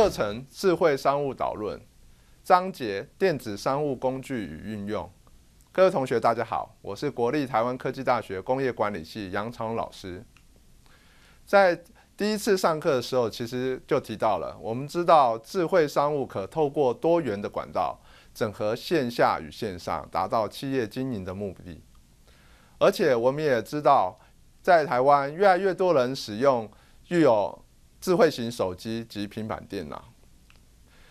课程《智慧商务导论》章节《电子商务工具与运用》，各位同学大家好，我是国立台湾科技大学工业管理系杨长老师。在第一次上课的时候，其实就提到了，我们知道智慧商务可透过多元的管道，整合线下与线上，达到企业经营的目的。而且我们也知道，在台湾越来越多人使用具有。智慧型手机及平板电脑，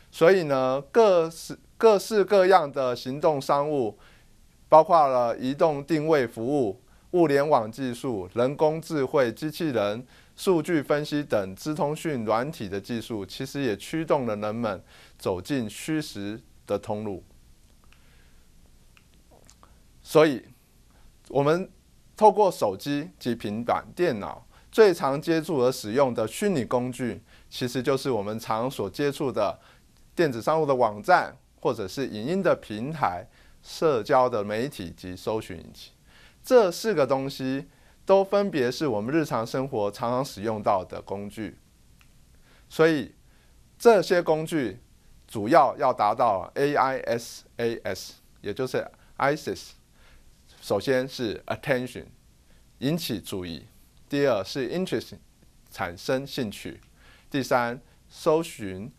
所以呢，各式各式各样的行动商务，包括了移动定位服务、物联网技术、人工智慧、机器人、数据分析等资通讯软体的技术，其实也驱动了人们走进虚实的通路。所以，我们透过手机及平板电脑。最常接触和使用的虚拟工具，其实就是我们常所接触的电子商务的网站，或者是影音的平台、社交的媒体及搜寻引擎。这四个东西都分别是我们日常生活常常使用到的工具。所以这些工具主要要达到 AISAS，也就是 ISIS。首先是 Attention，引起注意。第二是 interest，产生兴趣；第三，搜寻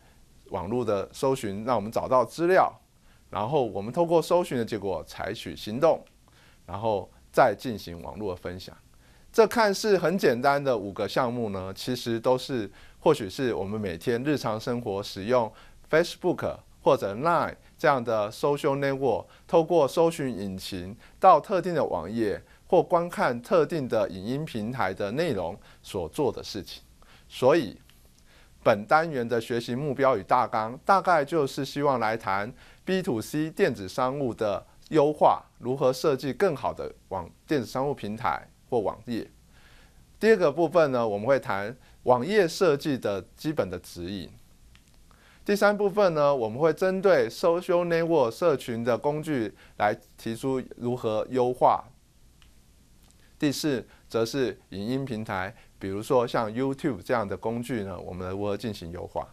网络的搜寻，让我们找到资料，然后我们透过搜寻的结果采取行动，然后再进行网络的分享。这看似很简单的五个项目呢，其实都是或许是我们每天日常生活使用 Facebook 或者 Line 这样的 social network，透过搜寻引擎到特定的网页。或观看特定的影音平台的内容所做的事情。所以，本单元的学习目标与大纲大概就是希望来谈 B to C 电子商务的优化，如何设计更好的网电子商务平台或网页。第二个部分呢，我们会谈网页设计的基本的指引。第三部分呢，我们会针对 Social Network 社群的工具来提出如何优化。第四，则是影音平台，比如说像 YouTube 这样的工具呢，我们如何进行优化？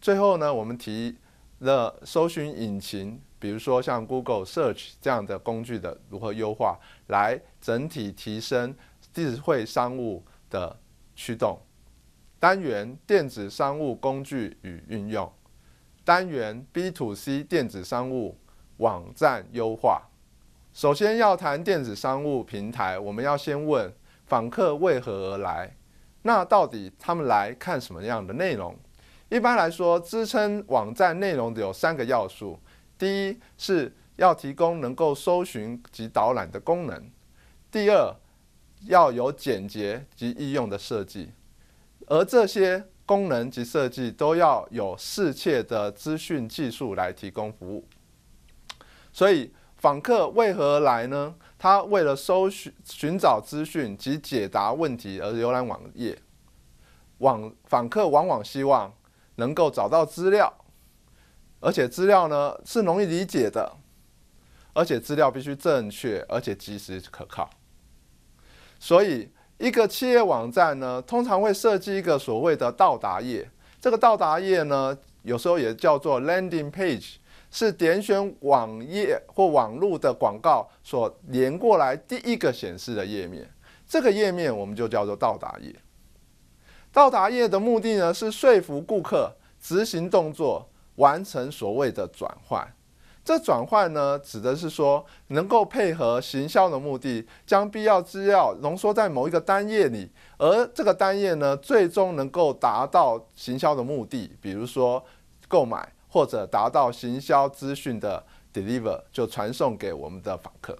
最后呢，我们提了搜寻引擎，比如说像 Google Search 这样的工具的如何优化，来整体提升智慧商务的驱动。单元：电子商务工具与运用。单元：B to C 电子商务网站优化。首先要谈电子商务平台，我们要先问访客为何而来，那到底他们来看什么样的内容？一般来说，支撑网站内容的有三个要素：第一是要提供能够搜寻及导览的功能；第二要有简洁及易用的设计；而这些功能及设计都要有适切的资讯技术来提供服务。所以。访客为何来呢？他为了搜寻寻找资讯及解答问题而浏览网页。网访客往往希望能够找到资料，而且资料呢是容易理解的，而且资料必须正确而且及时可靠。所以，一个企业网站呢，通常会设计一个所谓的到达页。这个到达页呢，有时候也叫做 landing page。是点选网页或网络的广告所连过来第一个显示的页面，这个页面我们就叫做到达页。到达页的目的呢，是说服顾客执行动作，完成所谓的转换。这转换呢，指的是说能够配合行销的目的，将必要资料浓缩在某一个单页里，而这个单页呢，最终能够达到行销的目的，比如说购买。或者达到行销资讯的 deliver 就传送给我们的访客，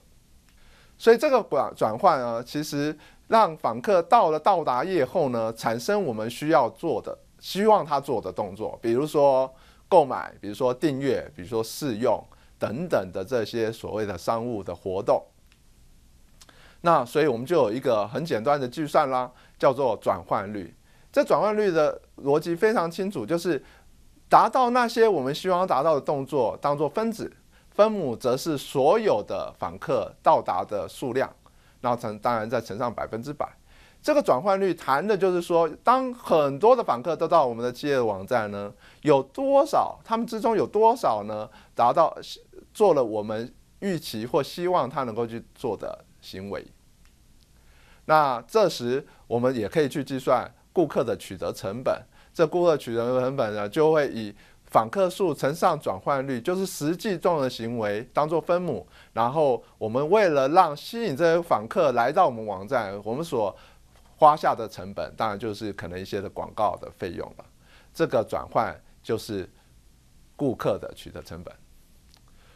所以这个转转换啊，其实让访客到了到达业后呢，产生我们需要做的、希望他做的动作，比如说购买、比如说订阅、比如说试用等等的这些所谓的商务的活动。那所以我们就有一个很简单的计算啦，叫做转换率。这转换率的逻辑非常清楚，就是。达到那些我们希望达到的动作当做分子，分母则是所有的访客到达的数量，然后乘当然再乘上百分之百，这个转换率谈的就是说，当很多的访客都到我们的企业网站呢，有多少，他们之中有多少呢，达到做了我们预期或希望他能够去做的行为。那这时我们也可以去计算顾客的取得成本。这顾客取得成本呢，就会以访客数乘上转换率，就是实际中的行为当做分母，然后我们为了让吸引这些访客来到我们网站，我们所花下的成本，当然就是可能一些的广告的费用了。这个转换就是顾客的取得成本。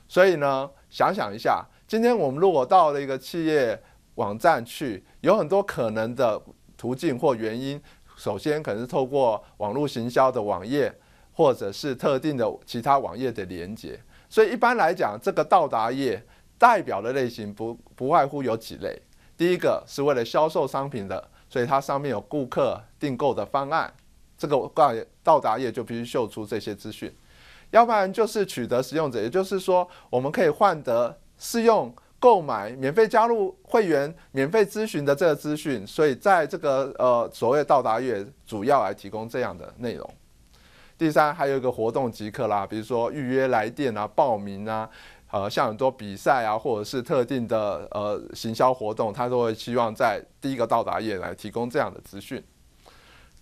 所以呢，想想一下，今天我们如果到了一个企业网站去，有很多可能的途径或原因。首先，可能是透过网络行销的网页，或者是特定的其他网页的连接。所以，一般来讲，这个到达页代表的类型不不外乎有几类。第一个是为了销售商品的，所以它上面有顾客订购的方案，这个到到达页就必须秀出这些资讯。要不然就是取得使用者，也就是说，我们可以换得试用。购买免费加入会员、免费咨询的这个资讯，所以在这个呃所谓到达页主要来提供这样的内容。第三，还有一个活动即可啦，比如说预约来电啊、报名啊，呃，像很多比赛啊，或者是特定的呃行销活动，他都会希望在第一个到达页来提供这样的资讯。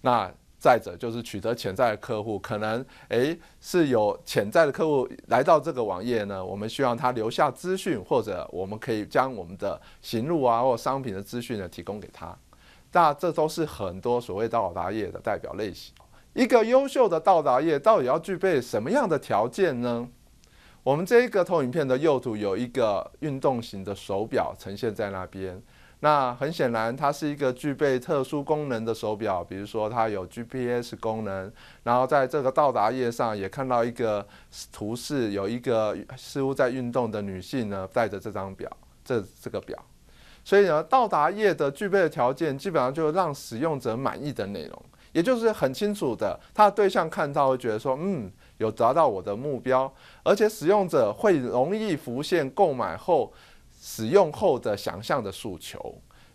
那。再者，就是取得潜在的客户，可能诶是有潜在的客户来到这个网页呢，我们希望他留下资讯，或者我们可以将我们的行路啊或商品的资讯呢提供给他。那这都是很多所谓到达业的代表类型。一个优秀的到达业到底要具备什么样的条件呢？我们这一个投影片的右图有一个运动型的手表呈现在那边。那很显然，它是一个具备特殊功能的手表，比如说它有 GPS 功能。然后在这个到达页上也看到一个图示，有一个似乎在运动的女性呢戴着这张表，这这个表。所以呢，到达页的具备的条件基本上就是让使用者满意的内容，也就是很清楚的，他的对象看到会觉得说，嗯，有达到我的目标，而且使用者会容易浮现购买后。使用后的想象的诉求，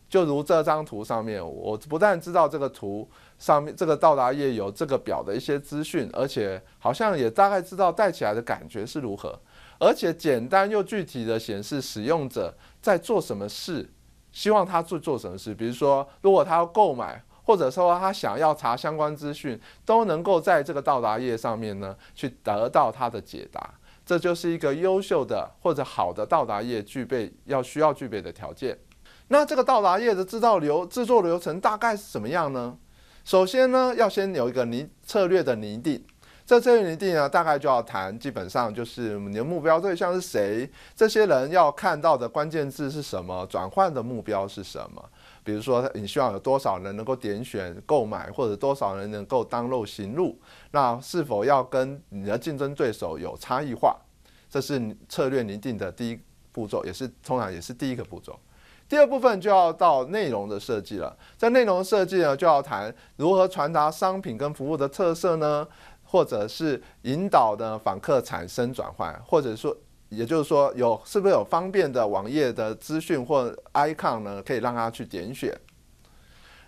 就如这张图上面，我不但知道这个图上面这个到达页有这个表的一些资讯，而且好像也大概知道戴起来的感觉是如何，而且简单又具体的显示使用者在做什么事，希望他做做什么事，比如说如果他要购买，或者说他想要查相关资讯，都能够在这个到达页上面呢去得到他的解答。这就是一个优秀的或者好的到达业，具备要需要具备的条件。那这个到达业的制造流制作流程大概是怎么样呢？首先呢，要先有一个泥策略的拟定。这策略拟定呢，大概就要谈，基本上就是你的目标对象是谁，这些人要看到的关键字是什么，转换的目标是什么。比如说，你希望有多少人能够点选购买，或者多少人能够当路行路？那是否要跟你的竞争对手有差异化？这是策略拟定的第一步骤，也是通常也是第一个步骤。第二部分就要到内容的设计了。在内容设计呢，就要谈如何传达商品跟服务的特色呢，或者是引导的访客产生转换，或者说。也就是说，有是不是有方便的网页的资讯或 icon 呢？可以让他去点选。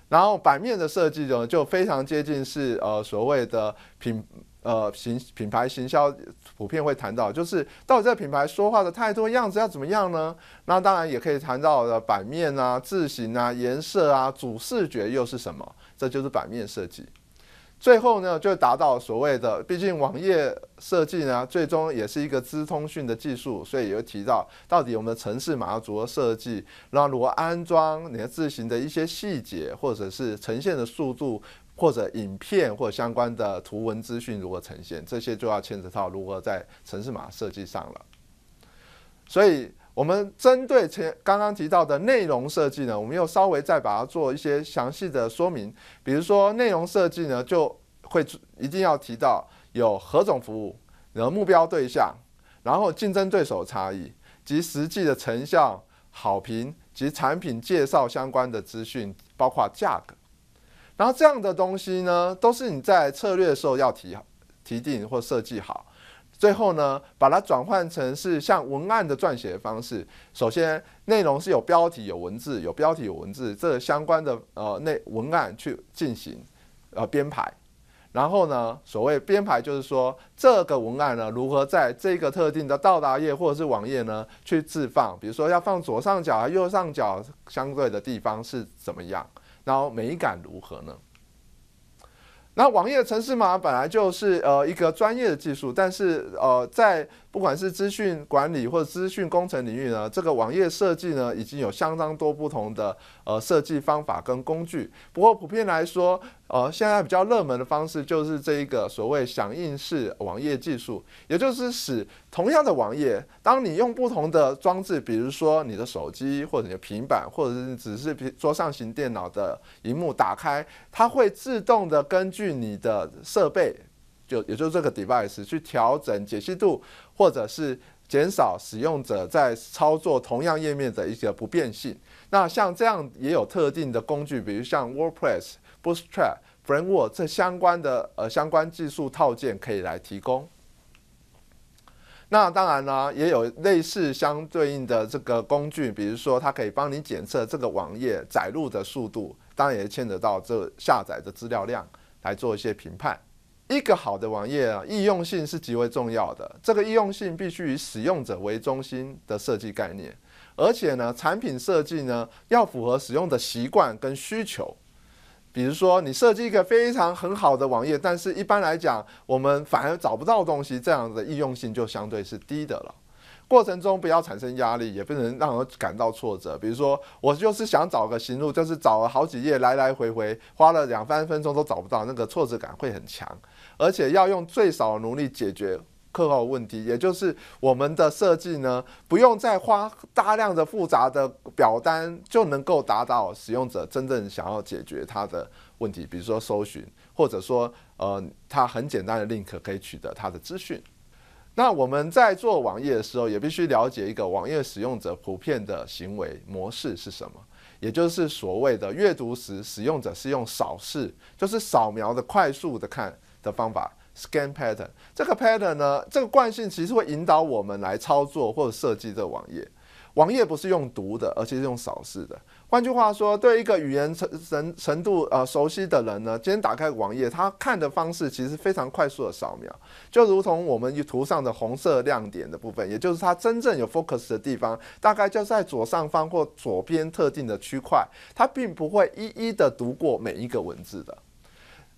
然后版面的设计呢，就非常接近是呃所谓的品呃行品牌行销普遍会谈到，就是到底这个品牌说话的态度样子要怎么样呢？那当然也可以谈到的版面啊、字型啊、颜色啊、主视觉又是什么？这就是版面设计。最后呢，就达到所谓的，毕竟网页设计呢，最终也是一个资通讯的技术，所以也提到到底我们的城市码如何设计，然后如何安装你的字型的一些细节，或者是呈现的速度，或者影片或者相关的图文资讯如何呈现，这些就要牵扯到如何在城市码设计上了。所以。我们针对前刚刚提到的内容设计呢，我们又稍微再把它做一些详细的说明。比如说内容设计呢，就会一定要提到有何种服务，然后目标对象，然后竞争对手差异及实际的成效、好评及产品介绍相关的资讯，包括价格。然后这样的东西呢，都是你在策略的时候要提、提定或设计好。最后呢，把它转换成是像文案的撰写方式。首先，内容是有标题、有文字，有标题、有文字，这相关的呃内文案去进行呃编排。然后呢，所谓编排就是说，这个文案呢，如何在这个特定的到达页或者是网页呢去置放？比如说要放左上角、右上角相对的地方是怎么样？然后美感如何呢？那网页程式嘛，本来就是呃一个专业的技术，但是呃在不管是资讯管理或者资讯工程领域呢，这个网页设计呢，已经有相当多不同的。呃，设计方法跟工具。不过，普遍来说，呃，现在比较热门的方式就是这一个所谓响应式网页技术，也就是使同样的网页，当你用不同的装置，比如说你的手机或者你的平板，或者是只是桌上型电脑的荧幕打开，它会自动的根据你的设备，就也就是这个 device 去调整解析度，或者是减少使用者在操作同样页面的一些不变性。那像这样也有特定的工具，比如像 WordPress、Bootstrap、Framework 这相关的呃相关技术套件可以来提供。那当然呢，也有类似相对应的这个工具，比如说它可以帮你检测这个网页载入的速度，当然也牵扯到这下载的资料量来做一些评判。一个好的网页啊，易用性是极为重要的，这个易用性必须以使用者为中心的设计概念。而且呢，产品设计呢要符合使用的习惯跟需求。比如说，你设计一个非常很好的网页，但是一般来讲，我们反而找不到东西，这样的易用性就相对是低的了。过程中不要产生压力，也不能让人感到挫折。比如说，我就是想找个行路，就是找了好几页，来来回回花了两三分钟都找不到，那个挫折感会很强。而且要用最少的努力解决。刻画问题，也就是我们的设计呢，不用再花大量的复杂的表单就能够达到使用者真正想要解决他的问题，比如说搜寻，或者说呃，他很简单的 link 可以取得他的资讯。那我们在做网页的时候，也必须了解一个网页使用者普遍的行为模式是什么，也就是所谓的阅读时，使用者是用扫视，就是扫描的快速的看的方法。Scan pattern，这个 pattern 呢，这个惯性其实会引导我们来操作或者设计这个网页。网页不是用读的，而且是用扫视的。换句话说，对一个语言程程程度呃熟悉的人呢，今天打开网页，他看的方式其实非常快速的扫描，就如同我们图上的红色亮点的部分，也就是他真正有 focus 的地方，大概就在左上方或左边特定的区块，他并不会一一的读过每一个文字的。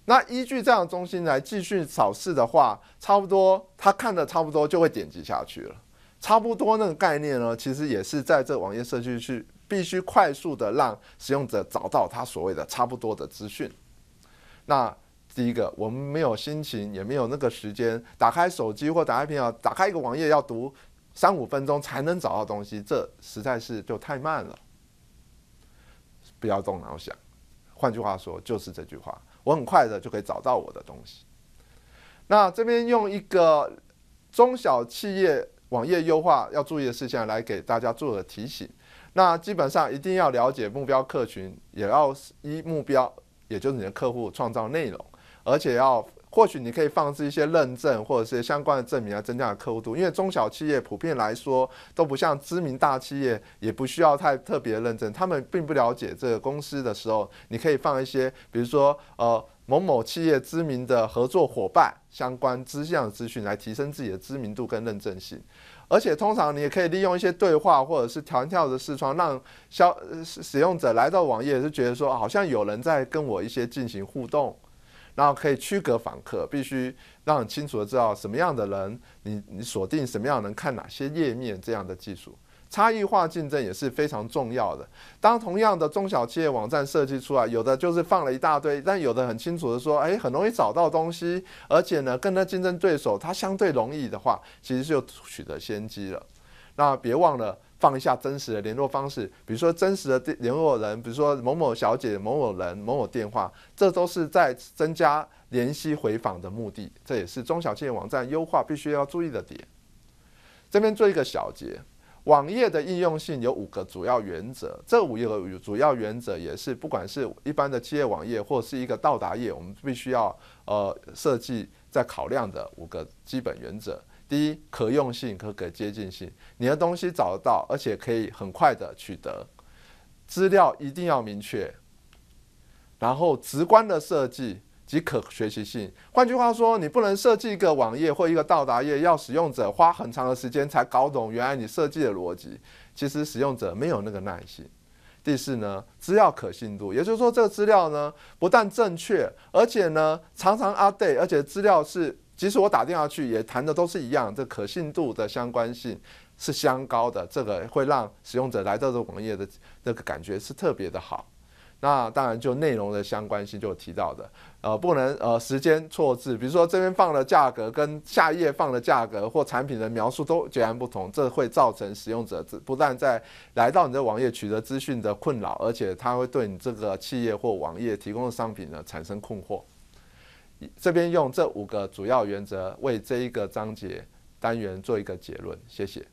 那依据这样的中心来继续扫视的话，差不多他看的差不多就会点击下去了。差不多那个概念呢，其实也是在这网页社区去必须快速的让使用者找到他所谓的差不多的资讯。那第一个，我们没有心情，也没有那个时间，打开手机或打开电脑，打开一个网页要读三五分钟才能找到东西，这实在是就太慢了。不要动脑想，换句话说就是这句话。我很快的就可以找到我的东西。那这边用一个中小企业网页优化要注意的事项来给大家做个提醒。那基本上一定要了解目标客群，也要依目标，也就是你的客户创造内容，而且要。或许你可以放置一些认证，或者是相关的证明来增加客户度。因为中小企业普遍来说都不像知名大企业，也不需要太特别认证。他们并不了解这个公司的时候，你可以放一些，比如说呃某某企业知名的合作伙伴相关资项资讯，来提升自己的知名度跟认证性。而且通常你也可以利用一些对话或者是弹跳的视窗，让消使用者来到网页是觉得说好像有人在跟我一些进行互动。然后可以区隔访客，必须让很清楚的知道什么样的人，你你锁定什么样能看哪些页面这样的技术，差异化竞争也是非常重要的。当同样的中小企业网站设计出来，有的就是放了一大堆，但有的很清楚的说，哎，很容易找到东西，而且呢，跟他竞争对手他相对容易的话，其实就取得先机了。那别忘了。放一下真实的联络方式，比如说真实的联络人，比如说某某小姐、某某人、某某电话，这都是在增加联系回访的目的。这也是中小企业网站优化必须要注意的点。这边做一个小结，网页的应用性有五个主要原则，这五个主要原则也是不管是一般的企业网页或是一个到达页，我们必须要呃设计在考量的五个基本原则。第一，可用性、可可接近性，你的东西找得到，而且可以很快的取得。资料一定要明确，然后直观的设计及可学习性。换句话说，你不能设计一个网页或一个到达页，要使用者花很长的时间才搞懂原来你设计的逻辑。其实使用者没有那个耐心。第四呢，资料可信度，也就是说，这个资料呢不但正确，而且呢常常 up date，而且资料是。即使我打电话去，也谈的都是一样。这可信度的相关性是相高的，这个会让使用者来到这网页的这个感觉是特别的好。那当然就内容的相关性，就提到的，呃，不能呃时间错置，比如说这边放的价格，跟下一页放的价格或产品的描述都截然不同，这会造成使用者不但在来到你的网页取得资讯的困扰，而且他会对你这个企业或网页提供的商品呢产生困惑。这边用这五个主要原则为这一个章节单元做一个结论，谢谢。